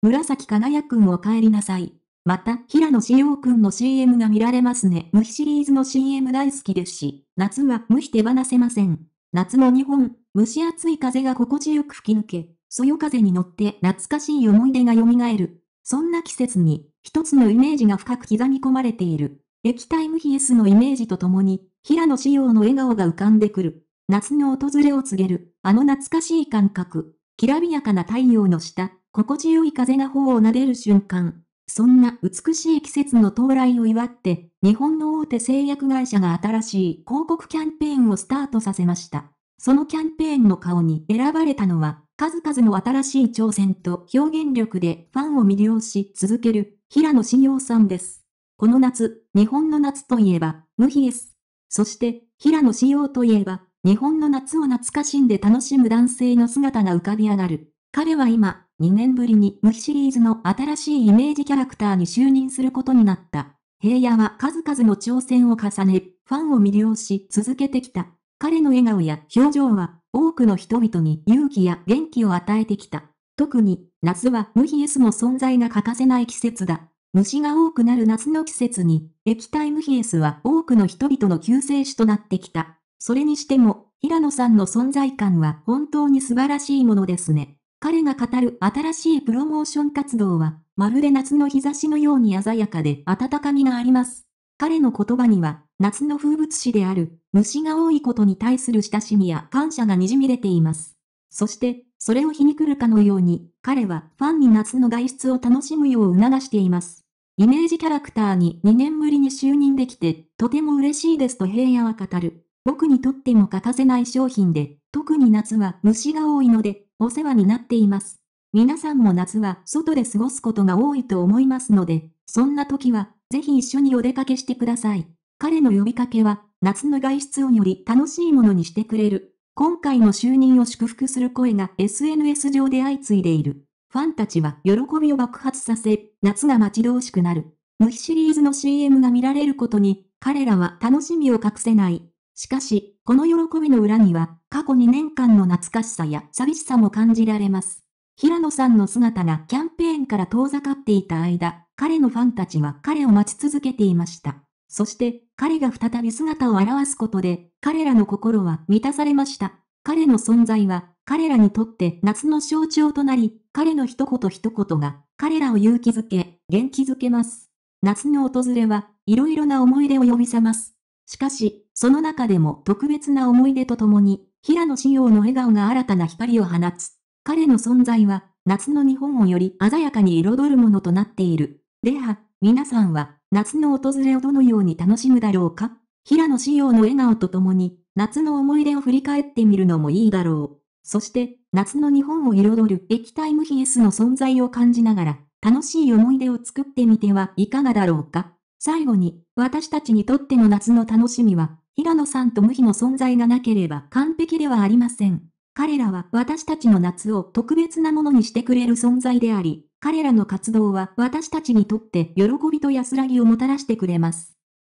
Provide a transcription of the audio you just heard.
紫輝くんお帰りなさい。また、平野紫耀くんの CM が見られますね。無比シリーズの CM 大好きですし、夏は無比手放せません。夏の日本、蒸し暑い風が心地よく吹き抜け、そよ風に乗って懐かしい思い出が蘇る。そんな季節に、一つのイメージが深く刻み込まれている。液体無比 S のイメージとともに、平野紫耀の笑顔が浮かんでくる。夏の訪れを告げる、あの懐かしい感覚。きらびやかな太陽の下、心地よい風が頬を撫でる瞬間、そんな美しい季節の到来を祝って、日本の大手製薬会社が新しい広告キャンペーンをスタートさせました。そのキャンペーンの顔に選ばれたのは、数々の新しい挑戦と表現力でファンを魅了し続ける、平野志陽さんです。この夏、日本の夏といえば、無比です。そして、平野紫耀といえば、日本の夏を懐かしんで楽しむ男性の姿が浮かび上がる。彼は今、2年ぶりに無比シリーズの新しいイメージキャラクターに就任することになった。平野は数々の挑戦を重ね、ファンを魅了し続けてきた。彼の笑顔や表情は、多くの人々に勇気や元気を与えてきた。特に、夏は無比 S の存在が欠かせない季節だ。虫が多くなる夏の季節に、液体無比 S は多くの人々の救世主となってきた。それにしても、平野さんの存在感は本当に素晴らしいものですね。彼が語る新しいプロモーション活動は、まるで夏の日差しのように鮮やかで温かみがあります。彼の言葉には、夏の風物詩である、虫が多いことに対する親しみや感謝がにじみ出ています。そして、それを皮肉るかのように、彼はファンに夏の外出を楽しむよう促しています。イメージキャラクターに2年ぶりに就任できて、とても嬉しいですと平野は語る。僕にとっても欠かせない商品で、特に夏は虫が多いので、お世話になっています。皆さんも夏は外で過ごすことが多いと思いますので、そんな時は、ぜひ一緒にお出かけしてください。彼の呼びかけは、夏の外出をより楽しいものにしてくれる。今回の就任を祝福する声が SNS 上で相次いでいる。ファンたちは喜びを爆発させ、夏が待ち遠しくなる。無比シリーズの CM が見られることに、彼らは楽しみを隠せない。しかし、この喜びの裏には、過去2年間の懐かしさや寂しさも感じられます。平野さんの姿がキャンペーンから遠ざかっていた間、彼のファンたちは彼を待ち続けていました。そして、彼が再び姿を現すことで、彼らの心は満たされました。彼の存在は、彼らにとって夏の象徴となり、彼の一言一言が、彼らを勇気づけ、元気づけます。夏の訪れは、いろいろな思い出を呼び覚ます。しかし、その中でも特別な思い出とともに、平野紫耀の笑顔が新たな光を放つ。彼の存在は、夏の日本をより鮮やかに彩るものとなっている。では、皆さんは、夏の訪れをどのように楽しむだろうか平野紫耀の笑顔とともに、夏の思い出を振り返ってみるのもいいだろう。そして、夏の日本を彩る液体無比 S の存在を感じながら、楽しい思い出を作ってみてはいかがだろうか最後に、私たちにとっての夏の楽しみは、平野さんと無比の存在がなければ完璧ではありません。彼らは私たちの夏を特別なものにしてくれる存在であり、彼らの活動は私たちにとって喜びと安らぎをもたらしてくれます。